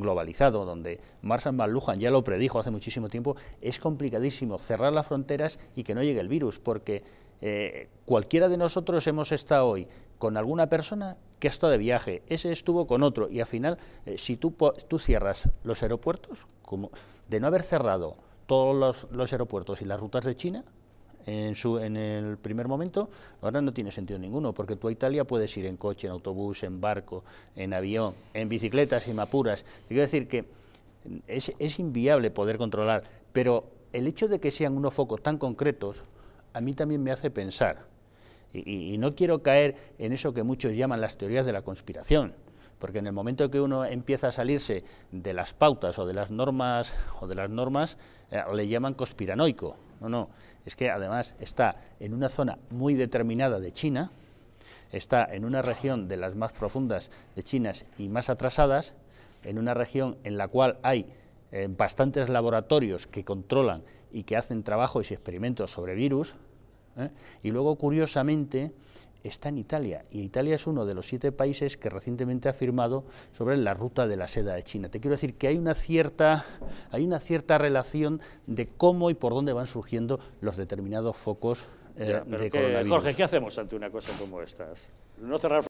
globalizado, donde Marshall McLuhan ya lo predijo hace muchísimo tiempo, es complicadísimo cerrar las fronteras y que no llegue el virus, porque eh, cualquiera de nosotros hemos estado hoy con alguna persona que ha estado de viaje, ese estuvo con otro, y al final, eh, si tú, tú cierras los aeropuertos, como de no haber cerrado todos los aeropuertos y las rutas de China, en, su, en el primer momento, ahora no tiene sentido ninguno, porque tú a Italia puedes ir en coche, en autobús, en barco, en avión, en bicicletas y mapuras, apuras. quiero decir que es, inviable poder controlar, pero el hecho de que sean unos focos tan concretos, a mí también me hace pensar. y no quiero caer en eso que muchos llaman las teorías de la conspiración porque en el momento que uno empieza a salirse de las pautas o de las normas, o de las normas eh, le llaman conspiranoico. No, no, es que además está en una zona muy determinada de China, está en una región de las más profundas de China y más atrasadas, en una región en la cual hay eh, bastantes laboratorios que controlan y que hacen trabajos y experimentos sobre virus, eh, y luego, curiosamente, está en Italia y Italia es uno de los siete países que recientemente ha firmado sobre la ruta de la seda de China. Te quiero decir que hay una cierta, hay una cierta relación de cómo y por dónde van surgiendo los determinados focos eh, de Jorge, ¿qué hacemos ante una cosa como esta? No cerrar